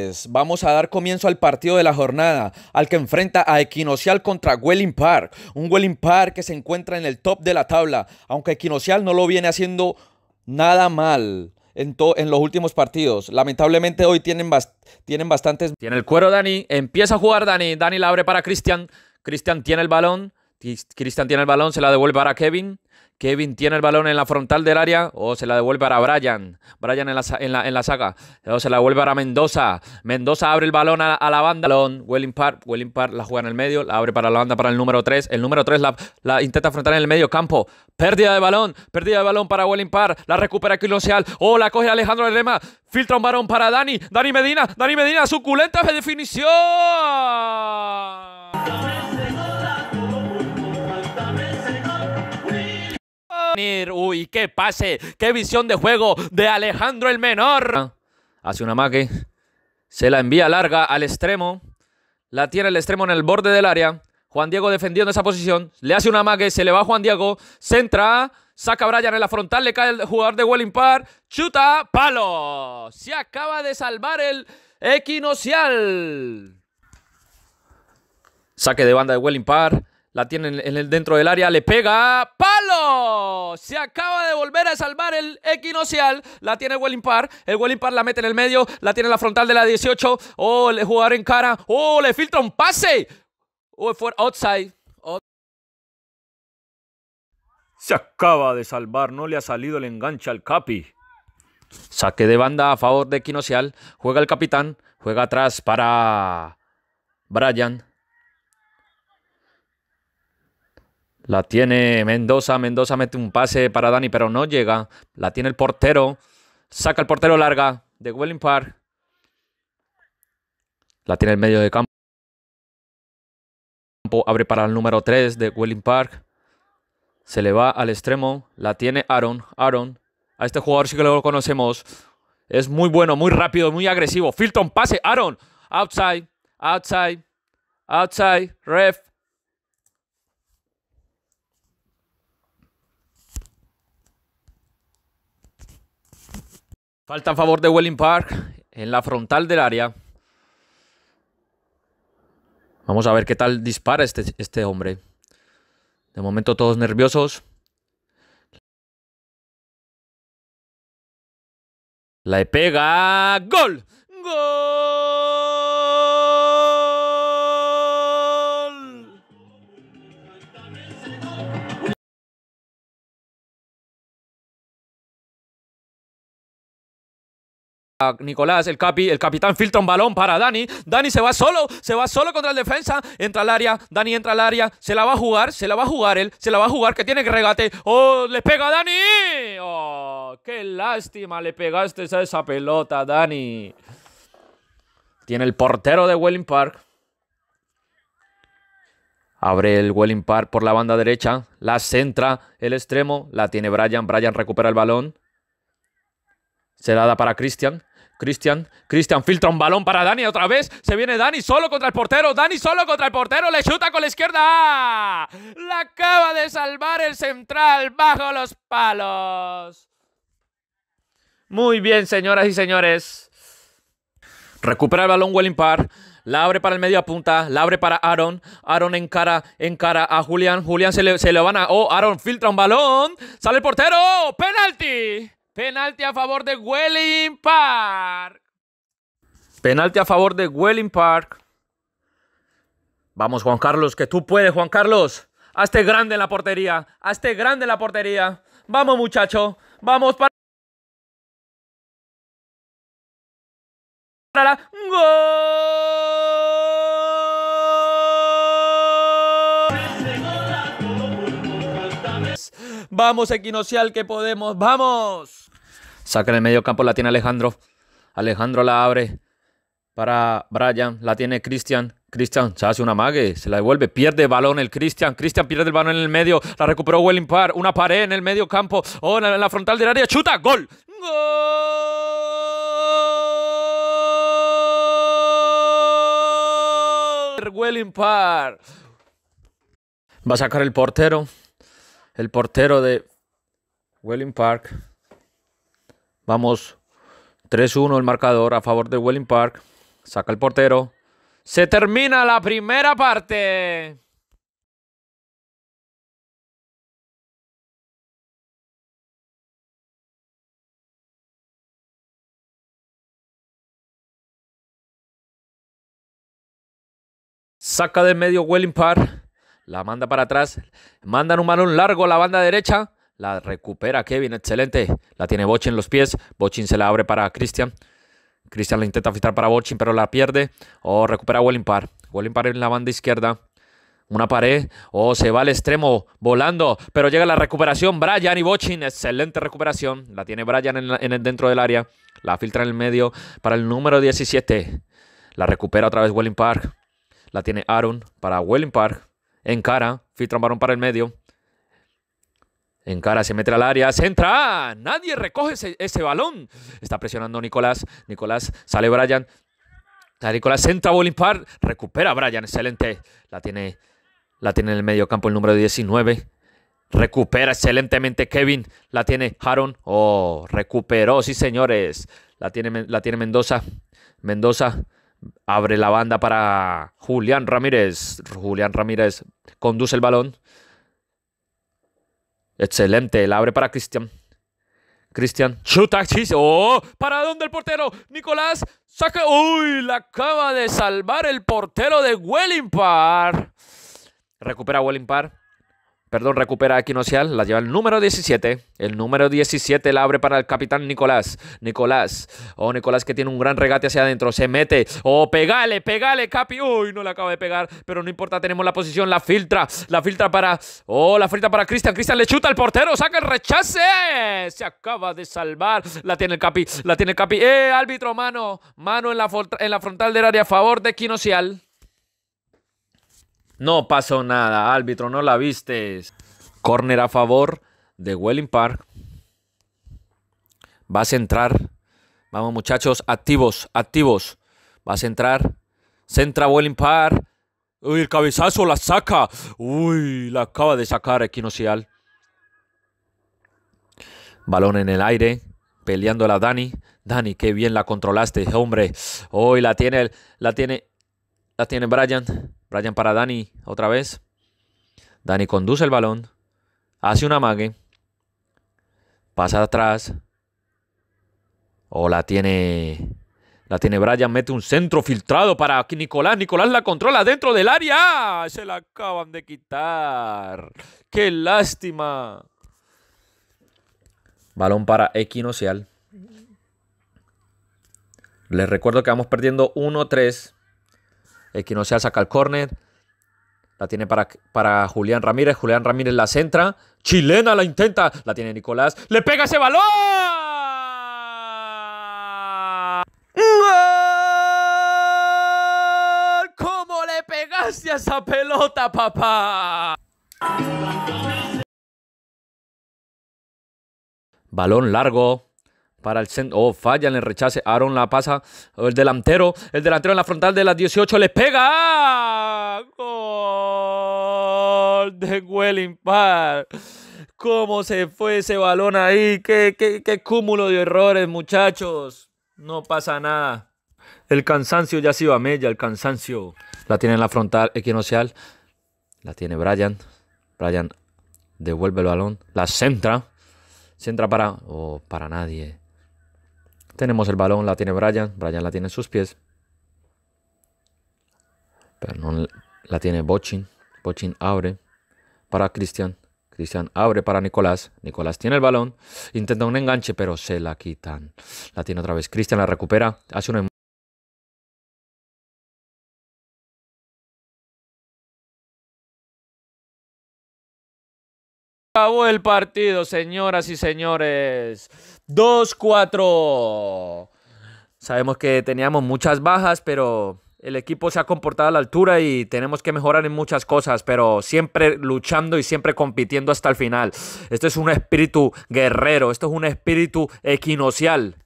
Pues vamos a dar comienzo al partido de la jornada, al que enfrenta a Equinocial contra Welling Park. Un Welling Park que se encuentra en el top de la tabla, aunque Equinocial no lo viene haciendo nada mal en, en los últimos partidos. Lamentablemente hoy tienen, tienen bastantes... Tiene el cuero Dani, empieza a jugar Dani, Dani la abre para Cristian, Cristian tiene el balón, Cristian tiene el balón, se la devuelve a Kevin. Kevin tiene el balón en la frontal del área o se la devuelve a Brian. Brian en la, saga. O se la devuelve a Mendoza. Mendoza abre el balón a, la banda. Balón, Welling Park. Welling Park la juega en el medio. La abre para la banda para el número 3. El número 3 la, intenta afrontar en el medio campo. Pérdida de balón. Pérdida de balón para Welling Park. La recupera Quiloseal. O oh, la coge Alejandro Lema. Filtra un balón para Dani. Dani Medina. Dani Medina. Suculenta de definición. Uy, qué pase, qué visión de juego de Alejandro el Menor. Hace una maque, se la envía larga al extremo, la tiene el extremo en el borde del área. Juan Diego defendiendo esa posición, le hace una maque, se le va Juan Diego, centra, saca a Bryan en la frontal, le cae el jugador de Welling Park, chuta, palo. Se acaba de salvar el equinocial. Saque de banda de Welling Park. La tiene en el, dentro del área, le pega. ¡Palo! Se acaba de volver a salvar el equinocial. La tiene el Welling El Welling la mete en el medio. La tiene en la frontal de la 18. Oh, le jugador en cara. Oh, le filtra un pase. Oh, fue outside. Se acaba de salvar. No le ha salido el enganche al Capi. Saque de banda a favor de Equinocial. Juega el capitán. Juega atrás para Brian. La tiene Mendoza. Mendoza mete un pase para Dani, pero no llega. La tiene el portero. Saca el portero larga de Welling Park. La tiene el medio de campo. Abre para el número 3 de Welling Park. Se le va al extremo. La tiene Aaron. Aaron. A este jugador sí que lo conocemos. Es muy bueno, muy rápido, muy agresivo. Filton, pase. Aaron. Outside. Outside. Outside. Ref. Falta a favor de Welling Park en la frontal del área. Vamos a ver qué tal dispara este, este hombre. De momento todos nerviosos. La pega. ¡Gol! ¡Gol! Nicolás, el capi, el capitán filtra un balón para Dani. Dani se va solo, se va solo contra el defensa, entra al área, Dani entra al área, se la va a jugar, se la va a jugar él, se la va a jugar, que tiene que regate. ¡Oh, le pega a Dani! ¡Oh, qué lástima! Le pegaste a esa pelota, Dani. Tiene el portero de Welling Park. Abre el Welling Park por la banda derecha, la centra, el extremo, la tiene Brian, Brian recupera el balón. Se la da para Christian. Cristian, Cristian filtra un balón para Dani otra vez. Se viene Dani solo contra el portero. Dani solo contra el portero. Le chuta con la izquierda. La acaba de salvar el central bajo los palos. Muy bien, señoras y señores. Recupera el balón Welling La abre para el medio a punta, la abre para Aaron. Aaron encara, encara a Julián. Julián se le, se le van a. Oh, Aaron filtra un balón. Sale el portero. ¡Penalti! Penalti a favor de Welling Park. Penalti a favor de Welling Park. Vamos, Juan Carlos, que tú puedes, Juan Carlos. Hazte grande en la portería. Hazte grande en la portería. Vamos, muchacho. Vamos para. Para la. Vamos, Equinocial, que podemos. ¡Vamos! Saca en el medio campo, la tiene Alejandro. Alejandro la abre para Brian. La tiene Cristian. Cristian se hace una mague, se la devuelve, pierde balón el Cristian, Cristian pierde el balón en el medio, la recuperó Welling Park, una pared en el medio campo, oh, en la frontal del área, chuta, gol, gol, Welling Park. Va a sacar el portero, el portero de Welling Park. Vamos, 3-1 el marcador a favor de Welling Park. Saca el portero. Se termina la primera parte. Saca de medio Welling Park. La manda para atrás. Mandan un balón largo a la banda derecha. La recupera Kevin, excelente. La tiene Bochin en los pies. Bochin se la abre para Christian. Christian la intenta filtrar para Bochin, pero la pierde. O recupera Wellingpar. Par. en la banda izquierda. Una pared. O se va al extremo volando. Pero llega la recuperación. Brian y Bochin. Excelente recuperación. La tiene Brian en, el, dentro del área. La filtra en el medio para el número 17. La recupera otra vez Welling Park. La tiene Aaron para Welling Park. En cara. Filtra un varón para el medio cara se mete al área, se entra, Nadie recoge ese, balón. Está presionando Nicolás. Nicolás sale Brian. Nicolás a bowling Park Recupera Brian. Excelente. La tiene, la tiene en el medio campo el número 19. Recupera excelentemente Kevin. La tiene Haron. Oh, recuperó, sí, señores. La tiene, la tiene Mendoza. Mendoza abre la banda para Julián Ramírez. Julián Ramírez conduce el balón. Excelente, la abre para Cristian. Cristian, chuta, ah, ¡Oh! ¡Oh! dónde el portero. Nicolás saca. ¡Uy! La acaba de salvar el portero de Welling Park. Recupera Welling Park perdón, recupera a Quinocial, la lleva el número 17. El número 17 la abre para el capitán Nicolás. Nicolás, oh Nicolás que tiene un gran regate hacia adentro, se mete. Oh, pegale, pegale, Capi. Uy, no le acaba de pegar, pero no importa, tenemos la posición, la filtra, la filtra para, oh, la filtra para Cristian. Cristian le chuta al portero, saca el rechace. Se acaba de salvar, la tiene el Capi, la tiene el Capi. Eh, árbitro, mano, mano en la, en la frontal del área a favor de Quinocial. No pasó nada, árbitro, no la viste. Corner a favor de Welling Park. Va a centrar. Vamos muchachos, activos, activos. Va a centrar. Centra Welling Park. Uy, el cabezazo la saca. Uy, la acaba de sacar Equinocial. Balón en el aire, peleando la Dani. Dani, qué bien la controlaste, hombre. Uy, la tiene, la tiene, la tiene Brian. Brian para Dani otra vez. Dani conduce el balón. Hace un amague. Pasa atrás. O la tiene. La tiene Brian. Mete un centro filtrado para Nicolás. Nicolás la controla dentro del área. Se la acaban de quitar. ¡Qué lástima! Balón para Equinocial. Les recuerdo que vamos perdiendo 1-3. Equinocial eh, que no sea saca el córner. La tiene para, para Julián Ramírez. Julián Ramírez la centra. Chilena la intenta. La tiene Nicolás. ¡Le pega ese balón! ¿Cómo le pegaste a esa pelota, papá? Balón largo para el centro. Oh, falla le rechaza rechace. Aaron la pasa. Oh, el delantero. El delantero en la frontal de las 18. Les pega. Gol de Welling Park. ¿Cómo se fue ese balón ahí? ¿Qué, qué, qué cúmulo de errores, muchachos. No pasa nada. El cansancio ya se sido a mella. El cansancio. La tiene en la frontal equinocial. La tiene Brian. Brian devuelve el balón. La centra. Centra para. Oh, para nadie. Tenemos el balón, la tiene Brian. Brian la tiene en sus pies. Pero no la tiene Bochin. Bochin abre para Cristian. Cristian abre para Nicolás. Nicolás tiene el balón. Intenta un enganche, pero se la quitan. La tiene otra vez. Cristian la recupera. Hace una... Acabó el partido, señoras y señores. 2-4. Sabemos que teníamos muchas bajas, pero el equipo se ha comportado a la altura y tenemos que mejorar en muchas cosas, pero siempre luchando y siempre compitiendo hasta el final. Esto es un espíritu guerrero, esto es un espíritu equinocial.